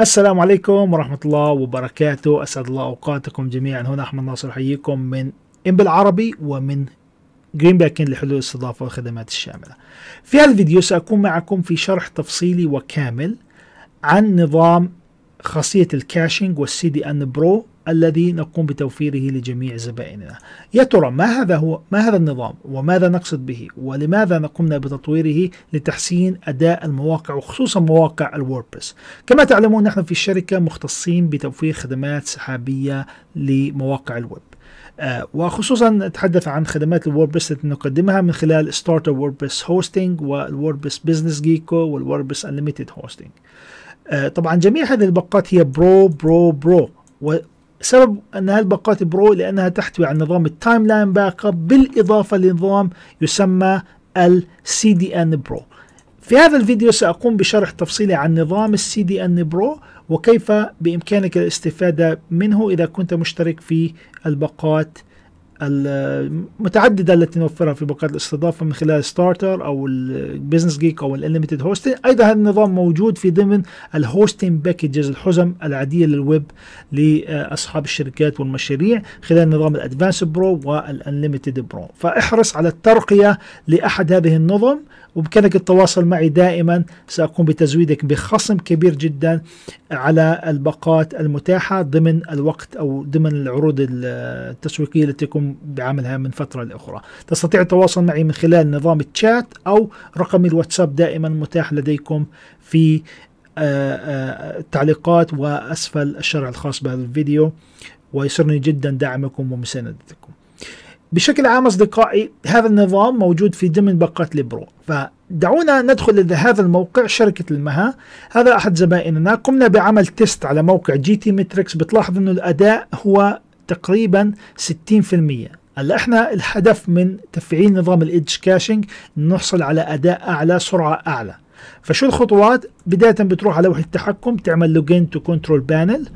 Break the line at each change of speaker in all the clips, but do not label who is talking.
السلام عليكم ورحمة الله وبركاته أسعد الله أوقاتكم جميعا هنا أحمد ناصر أحييكم من إم بالعربي ومن جرين باكن لحلول الاستضافة والخدمات الشاملة في هذا الفيديو سأكون معكم في شرح تفصيلي وكامل عن نظام خاصية الكاشينج والسي دي ان برو الذي نقوم بتوفيره لجميع زبائننا يا ترى ما هذا هو ما هذا النظام وماذا نقصد به ولماذا قمنا بتطويره لتحسين أداء المواقع وخصوصا مواقع الووردبريس. كما تعلمون نحن في الشركة مختصين بتوفير خدمات سحابية لمواقع الويب آه وخصوصا نتحدث عن خدمات الووردبريس التي نقدمها من خلال ستارت اب ووردبريس هوستنج والووردبريس بزنس جيكو والووردبريس انليميتد هوستنج طبعا جميع هذه الباقات هي برو برو برو سبب أن هالباقات برو لأنها تحتوي على نظام التايم لاين باك اب بالإضافة لنظام يسمى السي دي ان برو في هذا الفيديو سأقوم بشرح تفصيلي عن نظام السي دي ان برو وكيف بإمكانك الاستفادة منه إذا كنت مشترك في الباقات المتعدده التي نوفرها في بقاء الاستضافه من خلال ستارتر او البزنس جيك او الانليمتد هوستنج ايضا هذا النظام موجود في ضمن الهوستنج باكجز الحزم العاديه للويب لاصحاب الشركات والمشاريع خلال نظام الادفانس برو والانليمتد برو فاحرص على الترقيه لاحد هذه النظم وبإمكانك التواصل معي دائما سأقوم بتزويدك بخصم كبير جدا على الباقات المتاحة ضمن الوقت أو ضمن العروض التسويقية التي تكون بعملها من فترة لأخرى تستطيع التواصل معي من خلال نظام الشات أو رقم الواتساب دائما متاح لديكم في آه، آه، التعليقات وأسفل الشرح الخاص بهذا الفيديو ويسرني جدا دعمكم ومساندتكم بشكل عام أصدقائي هذا النظام موجود في ضمن باقات ليبرو فدعونا ندخل إلى هذا الموقع شركة المها هذا أحد زبائننا قمنا بعمل تيست على موقع جي تي متريكس بتلاحظ أنه الأداء هو تقريبا 60% هلا احنا الهدف من تفعيل نظام الايدج كاشنج نحصل على اداء اعلى سرعه اعلى فشو الخطوات بدايه بتروح على لوحه التحكم تعمل لوجين تو كنترول بانل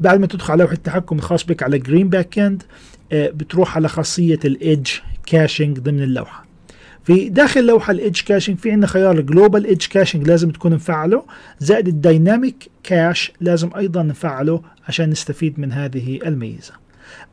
بعد ما تدخل على لوحه التحكم الخاص بك على جرين باك اند بتروح على خاصيه الايدج كاشنج ضمن اللوحه في داخل لوحة الإيدج كاشنج في عندنا خيار جلوبال إيدج كاشنج لازم تكون مفعله زائد الدايناميك كاش لازم أيضا نفعله عشان نستفيد من هذه الميزة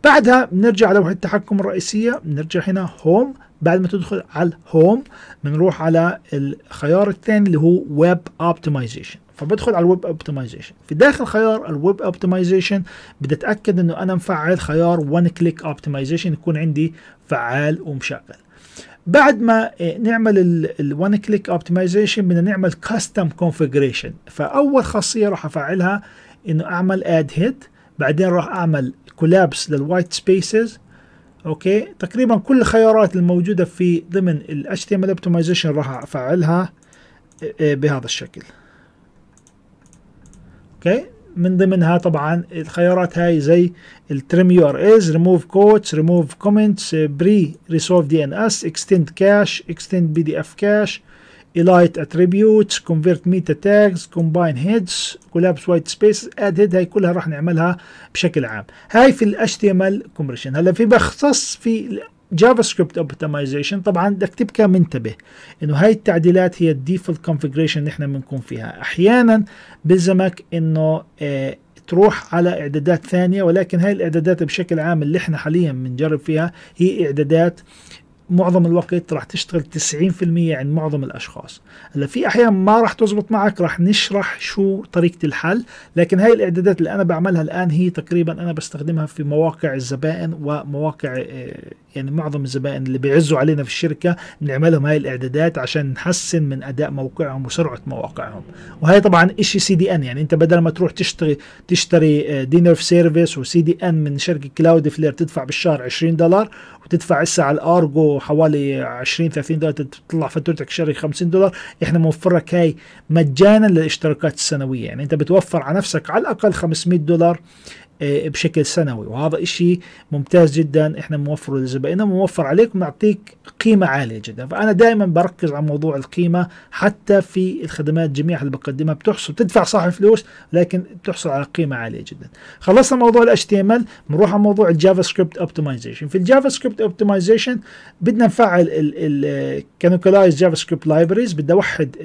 بعدها بنرجع وحده التحكم الرئيسية بنرجع هنا هوم بعد ما تدخل على الهوم بنروح على الخيار الثاني اللي هو ويب اوبتمايزيشن فبدخل على الويب اوبتمايزيشن في داخل خيار الويب اوبتمايزيشن بدي اتاكد انه انا مفعل خيار وان كليك اوبتمايزيشن يكون عندي فعال ومشغل بعد ما نعمل الوان كليك اوبتمايزيشن بدنا نعمل كاستم كونفجريشن فاول خاصيه راح افعلها انه اعمل اد هيد بعدين راح اعمل كولابس للوايت سبيسز اوكي تقريبا كل الخيارات الموجوده في ضمن ال HTML optimization راح افعلها آه، آه، بهذا الشكل اوكي من ضمنها طبعا الخيارات هاي زي التريم يو ار از ريموف كوتس ريموف كومنتس بري ريسولف دي ان اس اكستند كاش اكستند بي دي اف كاش elite attributes convert meta tags combine heads collapse white spaces add head هاي كلها راح نعملها بشكل عام هاي في ال HTML هلا في بختص في جافا سكريبت اوبتمايزيشن طبعا بدك تبقى منتبه انه هاي التعديلات هي الديفولت كونفجريشن اللي احنا بنكون فيها احيانا بلزمك انه آه، تروح على اعدادات ثانيه ولكن هاي الاعدادات بشكل عام اللي احنا حاليا بنجرب فيها هي اعدادات معظم الوقت راح تشتغل 90% عند معظم الاشخاص هلا في احيان ما راح تزبط معك راح نشرح شو طريقه الحل لكن هاي الاعدادات اللي انا بعملها الان هي تقريبا انا بستخدمها في مواقع الزبائن ومواقع آه، يعني معظم الزبائن اللي بيعزوا علينا في الشركه بنعمل لهم هاي الاعدادات عشان نحسن من اداء موقعهم وسرعه مواقعهم وهي طبعا شيء سي دي ان يعني انت بدل ما تروح تشتري تشتري في سيرفيس وسي دي ان من شركه كلاود فلير تدفع بالشهر 20 دولار وتدفع هسه على الارجو حوالي 20 30 دولار تطلع فاتورتك الشهرية 50 دولار احنا موفر لك هاي مجانا للاشتراكات السنويه يعني انت بتوفر على نفسك على الاقل 500 دولار آه، بشكل سنوي وهذا إشي ممتاز جدا احنا موفره لزبائننا موفر عليك ونعطيك قيمة عالية جدا فأنا دائما بركز على موضوع القيمة حتى في الخدمات جميعها اللي بقدمها بتحصل بتدفع صح فلوس لكن بتحصل على قيمة عالية جدا خلصنا موضوع ال HTML بنروح على موضوع الجافا سكريبت اوبتمايزيشن في الجافا سكريبت اوبتمايزيشن بدنا نفعل الكانوكلايز جافا سكريبت لايبريز بدي اوحد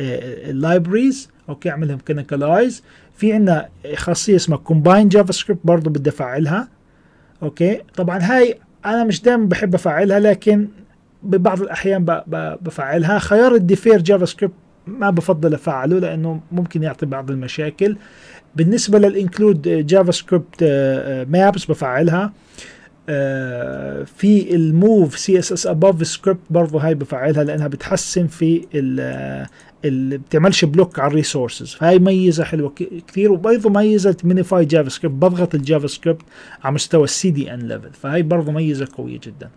اللايبريز آه، اوكي اعملهم كنكلايز في عندنا خاصيه اسمها كومباين جافا سكريبت برضه بدي افعلها اوكي طبعا هاي انا مش دائما بحب افعلها لكن ببعض الاحيان بفعلها خيار الديفير جافا سكريبت ما بفضل افعله لانه ممكن يعطي بعض المشاكل بالنسبه للانكلود جافا سكريبت مابس بفعلها آه، في الموف سي اس اس اباف سكريبت برضه هاي بفعلها لانها بتحسن في اللي آه، بتعملش بلوك على الريسورسز فهي ميزه حلوه كثير وبرضه ميزه مينيفاي جافا سكريبت بضغط الجافا سكريبت على مستوى السي دي ان ليفل فهي برضه ميزه قويه جدا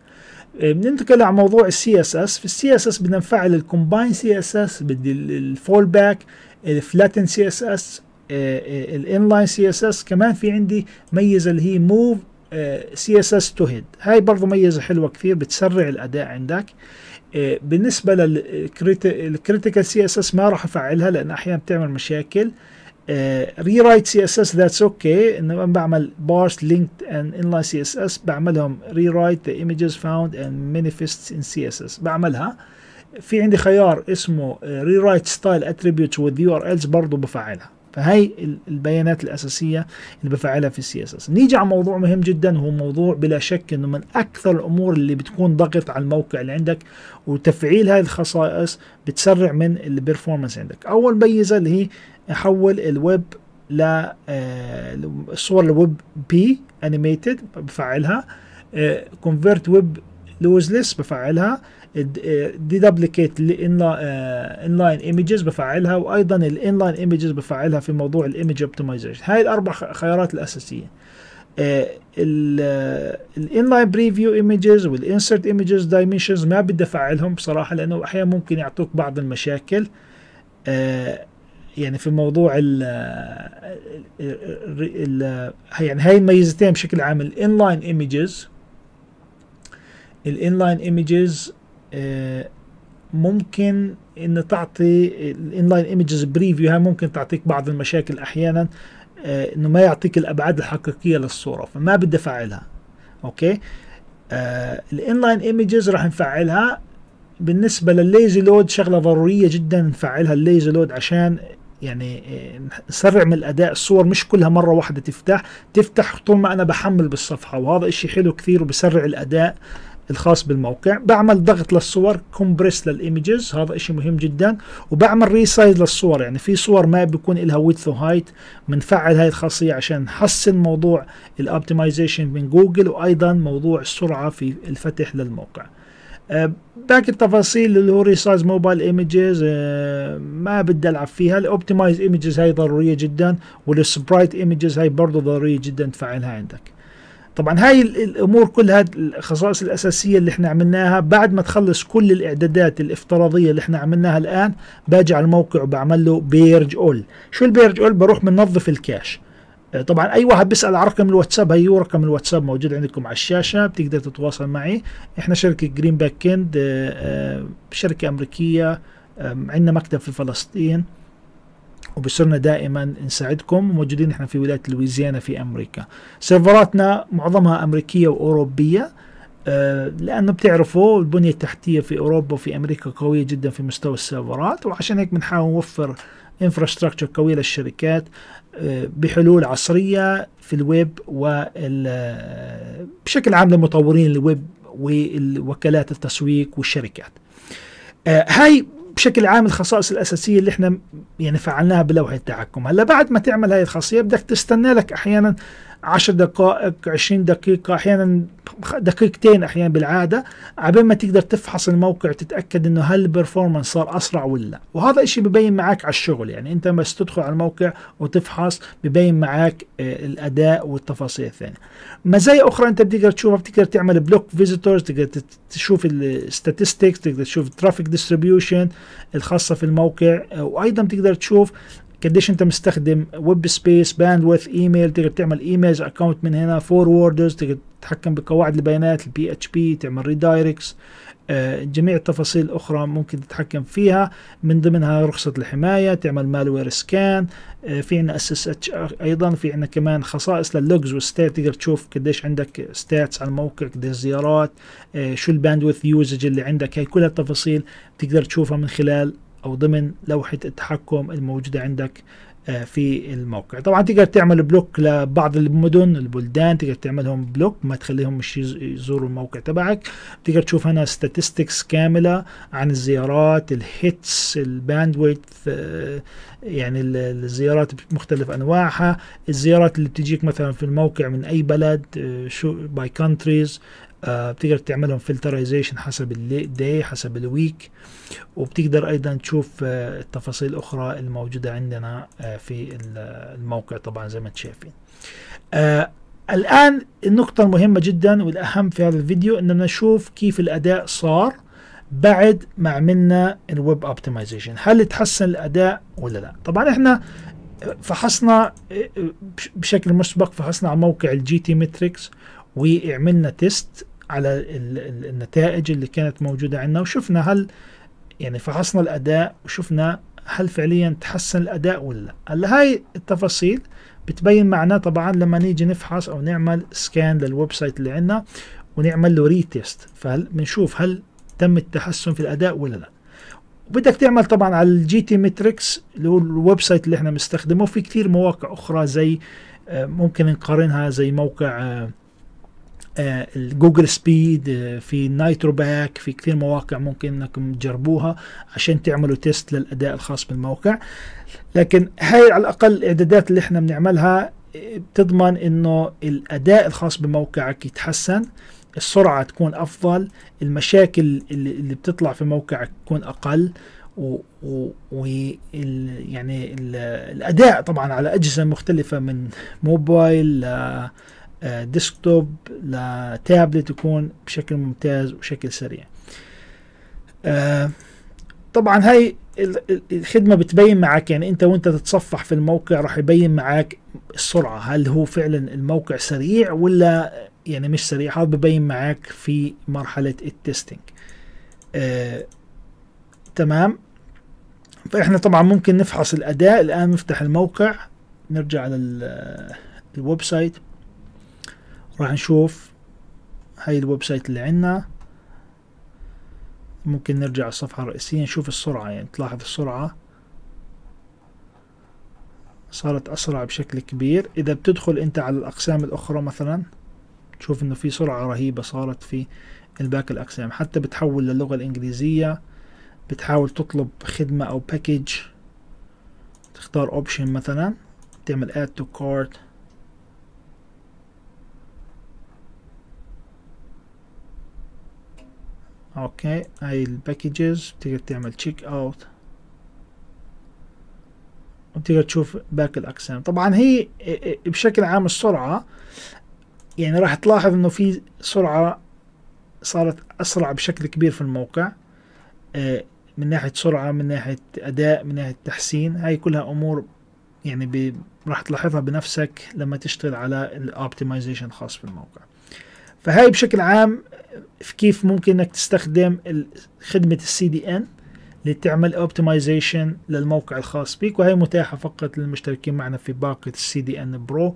آه، بننتقل على موضوع السي اس اس في السي اس اس بدنا نفعل الكومباين سي اس اس بدي الفول باك الفلاتن سي اس اس الانلاين سي اس اس كمان في عندي ميزه اللي هي موف سي اس اس تو هيد هاي برضه ميزه حلوه كثير بتسرع الاداء عندك آه، بالنسبه للكريتيكال سي اس اس ما راح افعلها لان احيانا بتعمل مشاكل ري رايت سي اس اس ذاتس اوكي انه انا بعمل بارس لينكد اند لاين سي اس اس بعملهم ري رايت ذا ايمجز فاوند اند مانيفست ان سي اس اس بعملها في عندي خيار اسمه ري رايت ستايل اتريبيوتس وذ يو ار الز برضه بفعلها فهي البيانات الأساسية اللي بفعلها في السي اس اس نيجي على موضوع مهم جدا هو موضوع بلا شك أنه من أكثر الأمور اللي بتكون ضغط على الموقع اللي عندك وتفعيل هذه الخصائص بتسرع من البرفورمانس عندك أول ميزة اللي هي حول الويب ل الصور آه، الويب بي انيميتد بفعلها كونفيرت آه، ويب لوز ليس بفعلها دي دبليكيت لاين ايمجز بفعلها وايضا الان لاين ايمجز بفعلها في موضوع الايمج اوبتمايزيشن هاي الاربع خيارات الاساسيه الان لاين بريفيو ايمجز والانسرت ايمجز دايمنشنز ما بدي افعلهم بصراحه لانه احيانا ممكن يعطوك بعض المشاكل آه، يعني في موضوع ال آه، ال آه، يعني هاي الميزتين بشكل عام الانلاين ايمجز الانلاين ايمجز آه، ممكن ان تعطي الانلاين ايمجز بريفيو ممكن تعطيك بعض المشاكل احيانا آه، انه ما يعطيك الابعاد الحقيقيه للصوره فما بدي افعلها اوكي آه، الانلاين ايمجز راح نفعلها بالنسبه للليزي لود شغله ضروريه جدا نفعلها الليزي لود عشان يعني نسرع من الاداء الصور مش كلها مره واحده تفتح تفتح طول ما انا بحمل بالصفحه وهذا اشي حلو كثير وبسرع الاداء الخاص بالموقع بعمل ضغط للصور كومبريس للايمجز هذا اشي مهم جدا وبعمل ريسايز للصور يعني في صور ما بيكون لها ويدث وهايت بنفعل هاي الخاصيه عشان نحسن موضوع الاوبتمايزيشن من جوجل وايضا موضوع السرعه في الفتح للموقع أه باقي التفاصيل اللي هو ريسايز موبايل ايمجز ما بدي العب فيها الاوبتمايز ايمجز هاي ضروريه جدا والسبرايت ايمجز هاي برضه ضروريه جدا تفعلها عندك طبعا هاي الامور كلها الخصائص الاساسيه اللي احنا عملناها بعد ما تخلص كل الاعدادات الافتراضيه اللي احنا عملناها الان باجي على الموقع وبعمل له بيرج اول شو البيرج اول بروح بنظف الكاش آه، طبعا اي واحد بيسال على رقم الواتساب هي رقم الواتساب موجود عندكم على الشاشه بتقدر تتواصل معي احنا شركه جرين باك اند شركه امريكيه آه، عندنا مكتب في فلسطين وبصرنا دائما نساعدكم موجودين احنا في ولايه لويزيانا في امريكا سيرفراتنا معظمها امريكيه واوروبيه آه، لانه بتعرفوا البنيه التحتيه في اوروبا وفي امريكا قويه جدا في مستوى السيرفرات وعشان هيك بنحاول نوفر انفراستراكشر قويه للشركات آه، بحلول عصريه في الويب وال آه، بشكل عام لمطورين الويب ووكالات التسويق والشركات هاي بشكل عام الخصائص الاساسيه اللي احنا يعني فعلناها بلوحه التحكم هلا بعد ما تعمل هاي الخاصيه بدك تستنى لك احيانا 10 دقائق 20 دقيقة أحيانا دقيقتين أحيانا بالعادة عبين ما تقدر تفحص الموقع تتأكد إنه هل البرفورمانس صار أسرع ولا وهذا الشيء ببين معك على الشغل يعني أنت بس تدخل على الموقع وتفحص ببين معك آه، الأداء والتفاصيل الثانية مزايا أخرى أنت بتقدر تشوفها بتقدر تعمل بلوك فيزيتورز تقدر تشوف الستاتستكس تقدر تشوف الترافيك ديستريبيوشن الخاصة في الموقع آه، وأيضا بتقدر تشوف قديش انت مستخدم ويب سبيس باندوث ايميل تقدر تعمل ايميلز اكونت من هنا فوروردرز تقدر تتحكم بقواعد البيانات البي اتش بي تعمل ريدايركس آه، جميع التفاصيل الاخرى ممكن تتحكم فيها من ضمنها رخصه الحمايه تعمل مالوير آه، سكان في عندنا اس اس اتش ايضا في عندنا كمان خصائص لللوجز والستات تقدر تشوف قديش عندك ستاتس على الموقع قديش زيارات آه، شو الباندوث يوزج اللي عندك هي كل التفاصيل تقدر تشوفها من خلال او ضمن لوحه التحكم الموجوده عندك آه، في الموقع طبعا تقدر تعمل بلوك لبعض المدن البلدان تقدر تعملهم بلوك ما تخليهم مش يزوروا الموقع تبعك تقدر تشوف هنا ستاتستكس كامله عن الزيارات الهيتس الباندويث آه، يعني الزيارات بمختلف انواعها الزيارات اللي بتجيك مثلا في الموقع من اي بلد آه، شو باي كونتريز آه، بتقدر تعملهم فلترايزيشن حسب الدي حسب الويك وبتقدر ايضا تشوف التفاصيل آه، الاخرى الموجوده عندنا آه، في الموقع طبعا زي ما انتم شايفين الان النقطه المهمه جدا والاهم في هذا الفيديو اننا نشوف كيف الاداء صار بعد ما عملنا الويب اوبتمايزيشن هل تحسن الاداء ولا لا طبعا احنا فحصنا بشكل مسبق فحصنا على موقع الجي تي متريكس وعملنا تيست على النتائج اللي كانت موجودة عندنا وشفنا هل يعني فحصنا الأداء وشفنا هل فعليا تحسن الأداء ولا هلا هاي التفاصيل بتبين معنا طبعا لما نيجي نفحص أو نعمل سكان للويب سايت اللي عندنا ونعمل له ريتيست فبنشوف هل تم التحسن في الأداء ولا لا وبدك تعمل طبعا على الجي تي متريكس اللي هو الويب سايت اللي احنا بنستخدمه في كثير مواقع اخرى زي آه، ممكن نقارنها زي موقع آه، آه، الجوجل سبيد آه، في نايترو باك في كثير مواقع ممكن انكم تجربوها عشان تعملوا تيست للاداء الخاص بالموقع لكن هاي على الاقل الاعدادات اللي احنا بنعملها آه، بتضمن انه الاداء الخاص بموقعك يتحسن السرعه تكون افضل المشاكل اللي بتطلع في موقعك تكون اقل و, و ال يعني ال الاداء طبعا على اجهزه مختلفه من موبايل ديسكتوب آه، لتابلت يكون بشكل ممتاز وشكل سريع آه، طبعا هاي الخدمة بتبين معك يعني انت وانت تتصفح في الموقع راح يبين معك السرعة هل هو فعلا الموقع سريع ولا يعني مش سريع هذا ببين معك في مرحلة التستنج آه، تمام فاحنا طبعا ممكن نفحص الاداء الان نفتح الموقع نرجع على الويب سايت راح نشوف هاي الويب سايت اللي عندنا ممكن نرجع على الصفحة الرئيسية نشوف السرعة يعني تلاحظ السرعة صارت أسرع بشكل كبير إذا بتدخل أنت على الأقسام الأخرى مثلا تشوف إنه في سرعة رهيبة صارت في الباقي الأقسام حتى بتحول للغة الإنجليزية بتحاول تطلب خدمة أو باكج تختار أوبشن مثلا تعمل add to cart اوكي هاي الباكجز بتقدر تعمل تشيك اوت وبتقدر تشوف باقي الاقسام طبعا هي بشكل عام السرعه يعني راح تلاحظ انه في سرعه صارت اسرع بشكل كبير في الموقع آه، من ناحيه سرعه من ناحيه اداء من ناحيه تحسين هاي كلها امور يعني راح تلاحظها بنفسك لما تشتغل على الاوبتمايزيشن خاص بالموقع فهاي بشكل عام في كيف ممكن انك تستخدم خدمه السي دي ان لتعمل اوبتمايزيشن للموقع الخاص بك وهي متاحه فقط للمشتركين معنا في باقه السي دي ان برو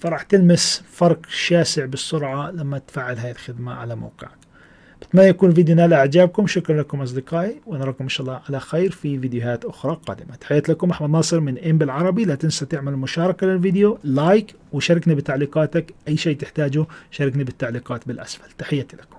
فراح تلمس فرق شاسع بالسرعه لما تفعل هاي الخدمه على موقعك بتمنى يكون الفيديو نال اعجابكم شكرا لكم اصدقائي ونراكم ان شاء الله على خير في فيديوهات اخرى قادمه تحيات لكم احمد ناصر من ام بالعربي لا تنسى تعمل مشاركه للفيديو لايك وشاركني بتعليقاتك اي شيء تحتاجه شاركني بالتعليقات بالاسفل تحياتي لكم